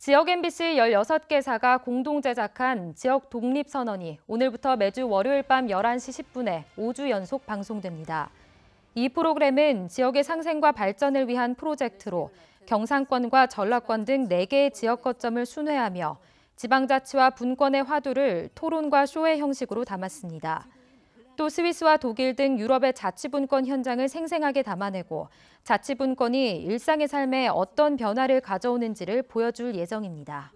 지역 MBC 16개사가 공동 제작한 지역 독립선언이 오늘부터 매주 월요일 밤 11시 10분에 5주 연속 방송됩니다. 이 프로그램은 지역의 상생과 발전을 위한 프로젝트로 경상권과 전라권 등 4개의 지역 거점을 순회하며 지방자치와 분권의 화두를 토론과 쇼의 형식으로 담았습니다. 또 스위스와 독일 등 유럽의 자치분권 현장을 생생하게 담아내고 자치분권이 일상의 삶에 어떤 변화를 가져오는지를 보여줄 예정입니다.